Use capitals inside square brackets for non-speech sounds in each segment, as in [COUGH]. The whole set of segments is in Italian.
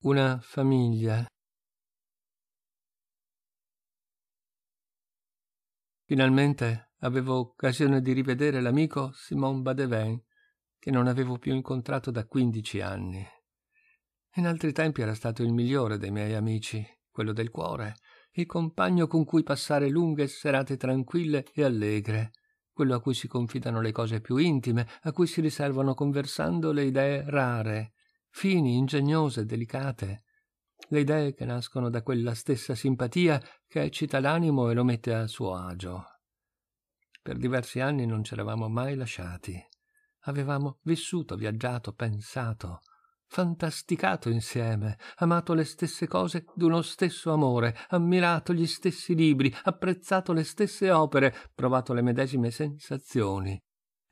una famiglia. Finalmente avevo occasione di rivedere l'amico Simon Badevin, che non avevo più incontrato da quindici anni. In altri tempi era stato il migliore dei miei amici, quello del cuore, il compagno con cui passare lunghe serate tranquille e allegre, quello a cui si confidano le cose più intime, a cui si riservano conversando le idee rare, fini, ingegnose, delicate, le idee che nascono da quella stessa simpatia che eccita l'animo e lo mette a suo agio. Per diversi anni non ci eravamo mai lasciati. Avevamo vissuto, viaggiato, pensato, fantasticato insieme, amato le stesse cose d'uno stesso amore, ammirato gli stessi libri, apprezzato le stesse opere, provato le medesime sensazioni,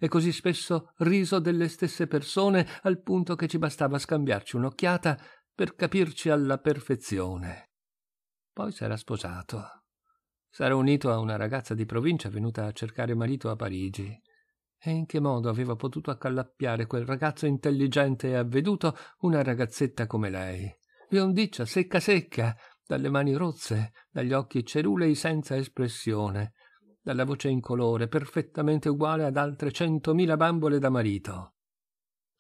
e così spesso riso delle stesse persone al punto che ci bastava scambiarci un'occhiata per capirci alla perfezione. Poi s'era sposato. S'era unito a una ragazza di provincia venuta a cercare marito a Parigi. E in che modo aveva potuto accallappiare quel ragazzo intelligente e avveduto una ragazzetta come lei? Biondiccia, secca secca, dalle mani rozze, dagli occhi cerulei senza espressione, dalla voce incolore, perfettamente uguale ad altre centomila bambole da marito.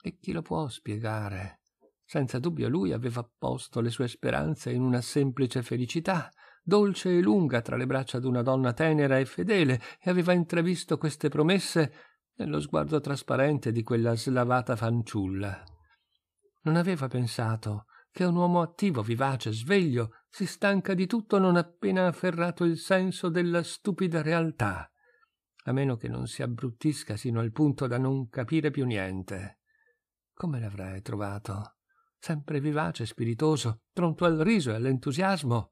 E chi lo può spiegare? Senza dubbio lui aveva posto le sue speranze in una semplice felicità, dolce e lunga tra le braccia d'una donna tenera e fedele, e aveva intravisto queste promesse nello sguardo trasparente di quella slavata fanciulla. Non aveva pensato che un uomo attivo, vivace, sveglio, si stanca di tutto non appena ha afferrato il senso della stupida realtà, a meno che non si abbruttisca sino al punto da non capire più niente. Come l'avrai trovato? Sempre vivace, spiritoso, pronto al riso e all'entusiasmo,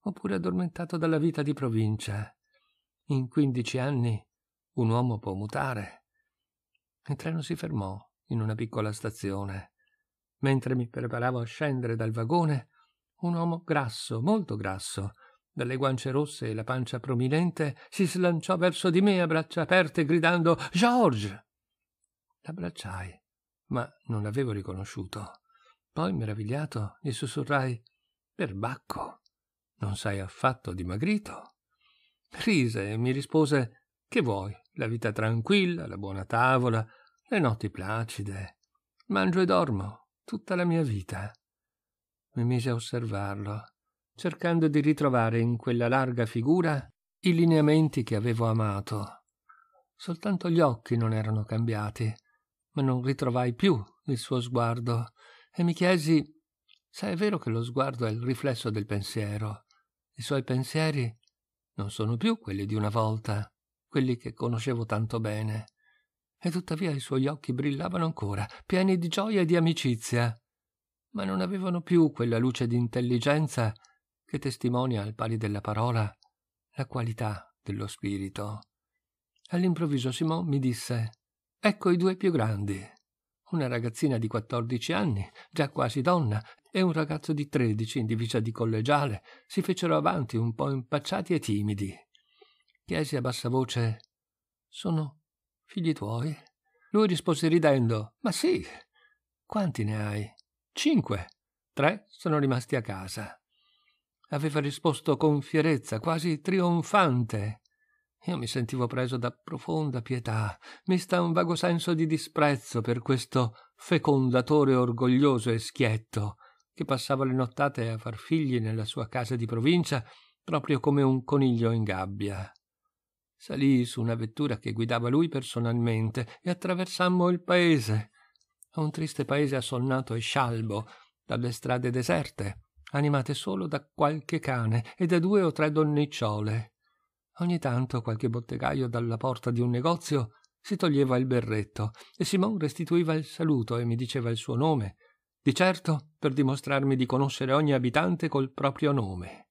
oppure addormentato dalla vita di provincia? In quindici anni un uomo può mutare. Il treno si fermò in una piccola stazione. Mentre mi preparavo a scendere dal vagone, un uomo grasso, molto grasso, dalle guance rosse e la pancia prominente, si slanciò verso di me a braccia aperte, gridando George. L'abbracciai, ma non l'avevo riconosciuto. Poi, meravigliato, gli sussurrai Perbacco, non sei affatto dimagrito. Rise e mi rispose Che vuoi? La vita tranquilla, la buona tavola, le notti placide. Mangio e dormo, tutta la mia vita. Mi mise a osservarlo, cercando di ritrovare in quella larga figura i lineamenti che avevo amato. Soltanto gli occhi non erano cambiati, ma non ritrovai più il suo sguardo e mi chiesi se è vero che lo sguardo è il riflesso del pensiero. I suoi pensieri non sono più quelli di una volta, quelli che conoscevo tanto bene e tuttavia i suoi occhi brillavano ancora, pieni di gioia e di amicizia, ma non avevano più quella luce di intelligenza che testimonia al pari della parola la qualità dello spirito. All'improvviso Simon mi disse Ecco i due più grandi. Una ragazzina di quattordici anni, già quasi donna, e un ragazzo di tredici in divisa di collegiale si fecero avanti un po' impacciati e timidi. Chiesi a bassa voce Sono Figli tuoi? Lui rispose ridendo: Ma sì. Quanti ne hai? Cinque. Tre sono rimasti a casa. Aveva risposto con fierezza, quasi trionfante. Io mi sentivo preso da profonda pietà, mi sta un vago senso di disprezzo per questo fecondatore orgoglioso e schietto, che passava le nottate a far figli nella sua casa di provincia proprio come un coniglio in gabbia. Salì su una vettura che guidava lui personalmente e attraversammo il paese. Un triste paese assonnato e scialbo, dalle strade deserte, animate solo da qualche cane e da due o tre donnicciole. Ogni tanto qualche bottegaio dalla porta di un negozio si toglieva il berretto e Simon restituiva il saluto e mi diceva il suo nome, di certo per dimostrarmi di conoscere ogni abitante col proprio nome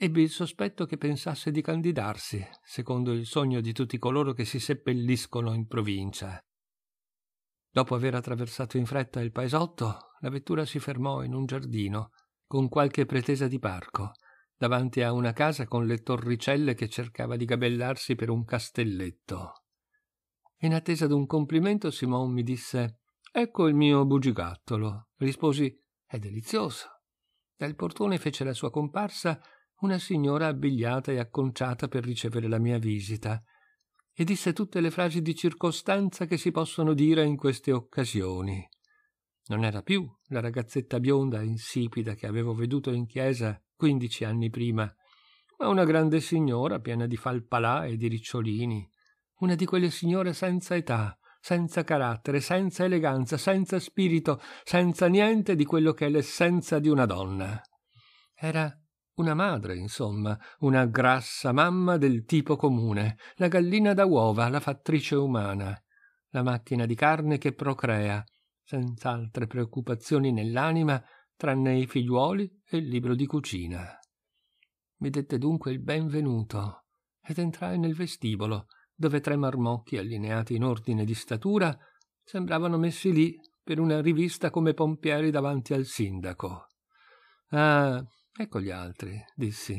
ebbi il sospetto che pensasse di candidarsi, secondo il sogno di tutti coloro che si seppelliscono in provincia. Dopo aver attraversato in fretta il paesotto, la vettura si fermò in un giardino, con qualche pretesa di parco, davanti a una casa con le torricelle che cercava di gabellarsi per un castelletto. In attesa d'un complimento, Simon mi disse Ecco il mio bugigattolo. Risposi È delizioso. Dal portone fece la sua comparsa una signora abbigliata e acconciata per ricevere la mia visita, e disse tutte le frasi di circostanza che si possono dire in queste occasioni. Non era più la ragazzetta bionda e insipida che avevo veduto in chiesa quindici anni prima, ma una grande signora piena di falpalà e di ricciolini, una di quelle signore senza età, senza carattere, senza eleganza, senza spirito, senza niente di quello che è l'essenza di una donna. Era una madre, insomma, una grassa mamma del tipo comune, la gallina da uova, la fattrice umana, la macchina di carne che procrea, senz'altre preoccupazioni nell'anima tranne i figliuoli e il libro di cucina. Mi dette dunque il benvenuto ed entrai nel vestibolo, dove tre marmocchi allineati in ordine di statura sembravano messi lì per una rivista come pompieri davanti al sindaco. Ah, Ecco gli altri, dissi.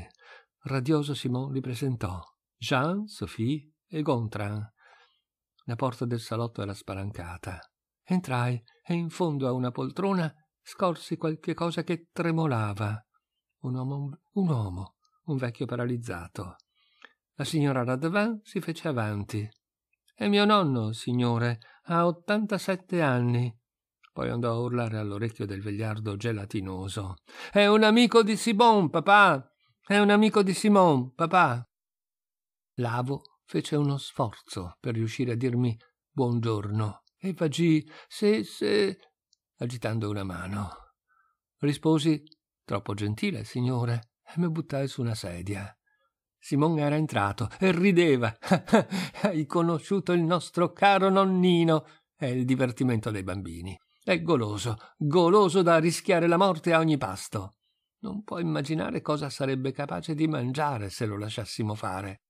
Radioso Simon li presentò. Jean, Sophie e Gontran. La porta del salotto era spalancata. Entrai e in fondo a una poltrona scorsi qualche cosa che tremolava. Un uomo, un uomo, un vecchio paralizzato. La signora Radvan si fece avanti. È mio nonno, signore, ha ottantasette anni. Poi andò a urlare all'orecchio del vegliardo gelatinoso. È un amico di Simon, papà! È un amico di Simon, papà! Lavo fece uno sforzo per riuscire a dirmi buongiorno e vagì se se agitando una mano. Risposi troppo gentile, signore, e mi buttai su una sedia. Simon era entrato e rideva. [LAUGHS] Hai conosciuto il nostro caro nonnino. È il divertimento dei bambini. È goloso, goloso da rischiare la morte a ogni pasto. Non può immaginare cosa sarebbe capace di mangiare se lo lasciassimo fare.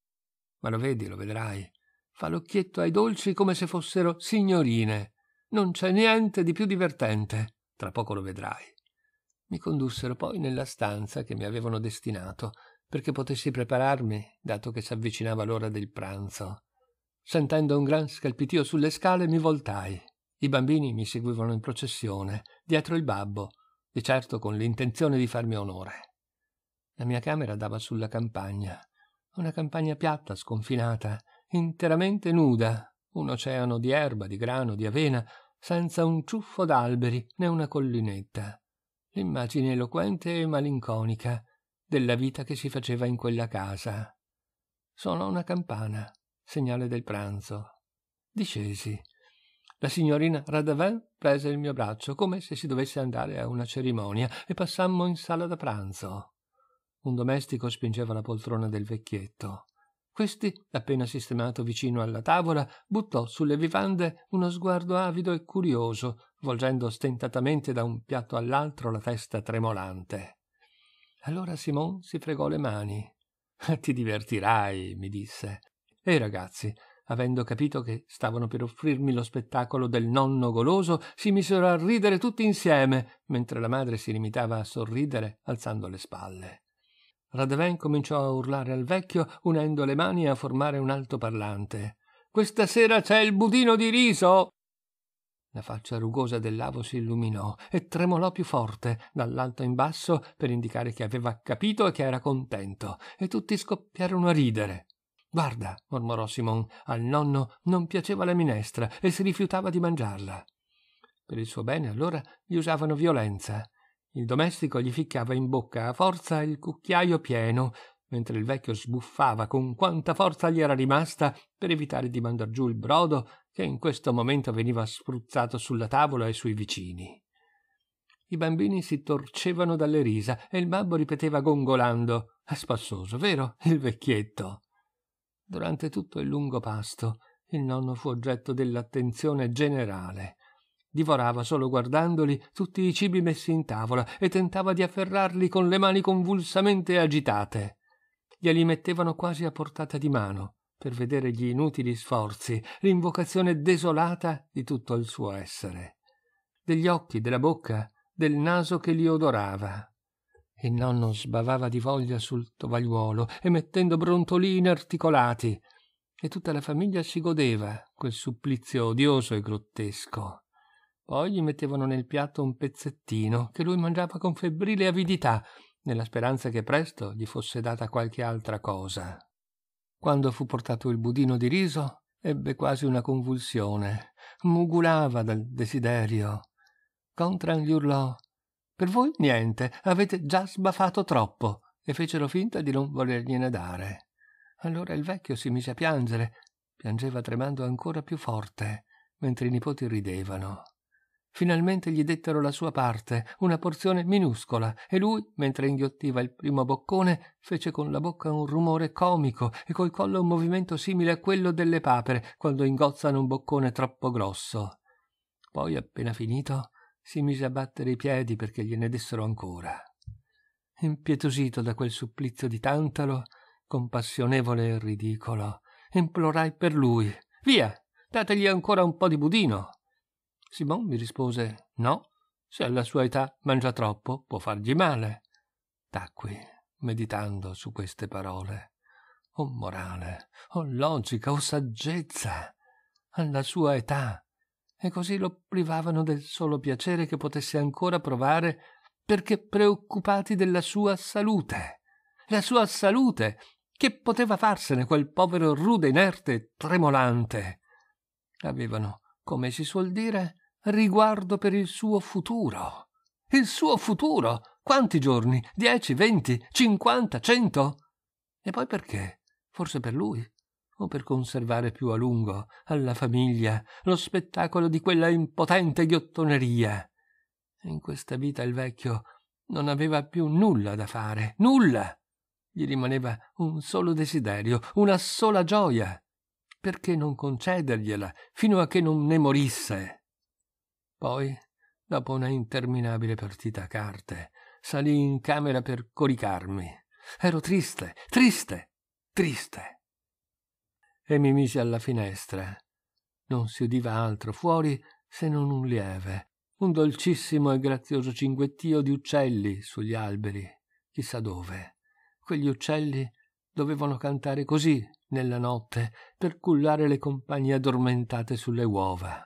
Ma lo vedi, lo vedrai. Fa l'occhietto ai dolci come se fossero signorine. Non c'è niente di più divertente. Tra poco lo vedrai. Mi condussero poi nella stanza che mi avevano destinato perché potessi prepararmi, dato che si avvicinava l'ora del pranzo. Sentendo un gran scalpitio sulle scale, mi voltai. I bambini mi seguivano in processione, dietro il babbo, di certo con l'intenzione di farmi onore. La mia camera dava sulla campagna, una campagna piatta, sconfinata, interamente nuda, un oceano di erba, di grano, di avena, senza un ciuffo d'alberi né una collinetta. L'immagine eloquente e malinconica della vita che si faceva in quella casa. Sonò una campana, segnale del pranzo. Discesi la signorina Radavin prese il mio braccio come se si dovesse andare a una cerimonia e passammo in sala da pranzo. Un domestico spingeva la poltrona del vecchietto. Questi, appena sistemato vicino alla tavola, buttò sulle vivande uno sguardo avido e curioso, volgendo stentatamente da un piatto all'altro la testa tremolante. Allora Simon si fregò le mani. Ti divertirai, mi disse. Ehi ragazzi, Avendo capito che stavano per offrirmi lo spettacolo del nonno goloso, si misero a ridere tutti insieme, mentre la madre si limitava a sorridere, alzando le spalle. Radeven cominciò a urlare al vecchio, unendo le mani a formare un altoparlante. Questa sera c'è il budino di riso! La faccia rugosa dell'avo si illuminò e tremolò più forte, dall'alto in basso, per indicare che aveva capito e che era contento, e tutti scoppiarono a ridere. Guarda, mormorò Simon, al nonno non piaceva la minestra e si rifiutava di mangiarla. Per il suo bene, allora, gli usavano violenza. Il domestico gli ficcava in bocca a forza il cucchiaio pieno, mentre il vecchio sbuffava con quanta forza gli era rimasta per evitare di mandar giù il brodo che in questo momento veniva spruzzato sulla tavola e sui vicini. I bambini si torcevano dalle risa e il babbo ripeteva gongolando: È spassoso, vero? Il vecchietto. Durante tutto il lungo pasto il nonno fu oggetto dell'attenzione generale. Divorava solo guardandoli tutti i cibi messi in tavola e tentava di afferrarli con le mani convulsamente agitate. Glieli mettevano quasi a portata di mano per vedere gli inutili sforzi, l'invocazione desolata di tutto il suo essere. Degli occhi, della bocca, del naso che li odorava, il nonno sbavava di voglia sul tovagliuolo emettendo brontolini articolati e tutta la famiglia si godeva quel supplizio odioso e grottesco poi gli mettevano nel piatto un pezzettino che lui mangiava con febbrile avidità nella speranza che presto gli fosse data qualche altra cosa quando fu portato il budino di riso ebbe quasi una convulsione mugulava dal desiderio contran gli urlò per voi niente, avete già sbaffato troppo, e fecero finta di non volergliene dare. Allora il vecchio si mise a piangere, piangeva tremando ancora più forte, mentre i nipoti ridevano. Finalmente gli dettero la sua parte, una porzione minuscola, e lui, mentre inghiottiva il primo boccone, fece con la bocca un rumore comico e col collo un movimento simile a quello delle papere quando ingozzano un boccone troppo grosso. Poi, appena finito, si mise a battere i piedi perché gliene dessero ancora. Impietosito da quel supplizio di Tantalo, compassionevole e ridicolo, implorai per lui. Via, dategli ancora un po' di budino. Simon mi rispose: No, se alla sua età mangia troppo può fargli male. Tacqui, meditando su queste parole. O morale, o logica, o saggezza! Alla sua età e così lo privavano del solo piacere che potesse ancora provare perché preoccupati della sua salute. La sua salute! Che poteva farsene quel povero rude inerte e tremolante? Avevano, come si suol dire, riguardo per il suo futuro. Il suo futuro! Quanti giorni? Dieci, venti, cinquanta, cento? E poi perché? Forse per lui, o per conservare più a lungo alla famiglia lo spettacolo di quella impotente ghiottoneria. In questa vita il vecchio non aveva più nulla da fare, nulla! Gli rimaneva un solo desiderio, una sola gioia. Perché non concedergliela fino a che non ne morisse? Poi, dopo una interminabile partita a carte, salì in camera per coricarmi. Ero triste, triste, triste e mi misi alla finestra. Non si udiva altro fuori se non un lieve, un dolcissimo e grazioso cinguettio di uccelli sugli alberi, chissà dove. Quegli uccelli dovevano cantare così nella notte per cullare le compagne addormentate sulle uova.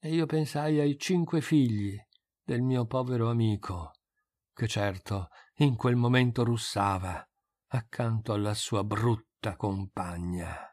E io pensai ai cinque figli del mio povero amico, che certo in quel momento russava accanto alla sua brutta compagna.